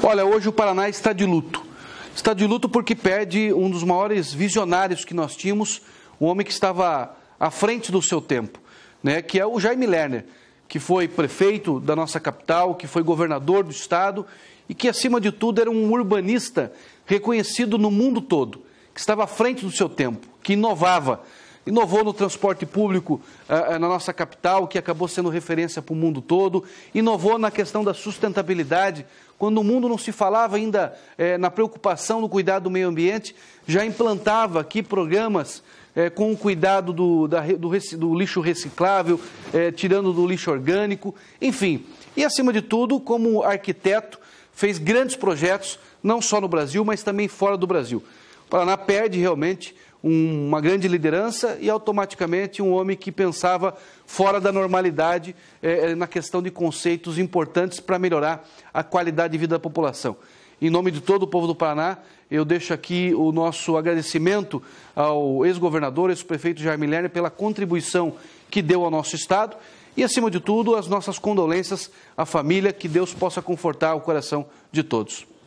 Olha, hoje o Paraná está de luto. Está de luto porque perde um dos maiores visionários que nós tínhamos, um homem que estava à frente do seu tempo, né, que é o Jaime Lerner, que foi prefeito da nossa capital, que foi governador do estado e que, acima de tudo, era um urbanista reconhecido no mundo todo, que estava à frente do seu tempo, que inovava, inovou no transporte público eh, eh, na nossa capital, que acabou sendo referência para o mundo todo, inovou na questão da sustentabilidade. Quando o mundo não se falava ainda eh, na preocupação no cuidado do meio ambiente, já implantava aqui programas com o cuidado do, da, do, do lixo reciclável, tirando do lixo orgânico, enfim. E, acima de tudo, como arquiteto, fez grandes projetos, não só no Brasil, mas também fora do Brasil. O Paraná perde realmente uma grande liderança e automaticamente um homem que pensava fora da normalidade é, na questão de conceitos importantes para melhorar a qualidade de vida da população. Em nome de todo o povo do Paraná, eu deixo aqui o nosso agradecimento ao ex-governador, ex-prefeito Jaime Lerner, pela contribuição que deu ao nosso Estado e, acima de tudo, as nossas condolências à família, que Deus possa confortar o coração de todos.